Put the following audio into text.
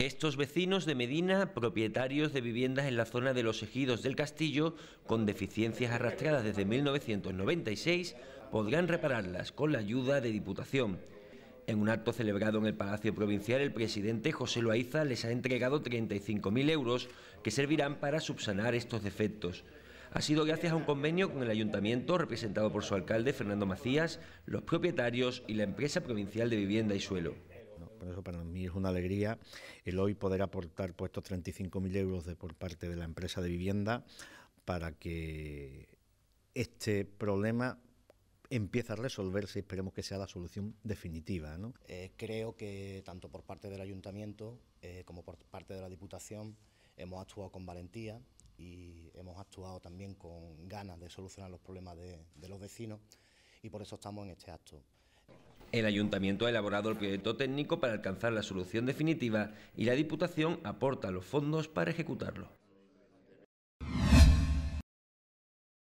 Estos vecinos de Medina, propietarios de viviendas en la zona de los ejidos del castillo, con deficiencias arrastradas desde 1996, podrán repararlas con la ayuda de Diputación. En un acto celebrado en el Palacio Provincial, el presidente José Loaiza les ha entregado 35.000 euros que servirán para subsanar estos defectos. Ha sido gracias a un convenio con el ayuntamiento, representado por su alcalde Fernando Macías, los propietarios y la empresa provincial de vivienda y suelo. Por eso para mí es una alegría el hoy poder aportar puestos estos 35.000 euros por parte de la empresa de vivienda para que este problema empiece a resolverse y esperemos que sea la solución definitiva. Eh, creo que tanto por parte del ayuntamiento eh, como por parte de la Diputación hemos actuado con valentía y hemos actuado también con ganas de solucionar los problemas de los vecinos y por eso estamos en este acto. El ayuntamiento ha elaborado el proyecto técnico para alcanzar la solución definitiva y la Diputación aporta los fondos para ejecutarlo.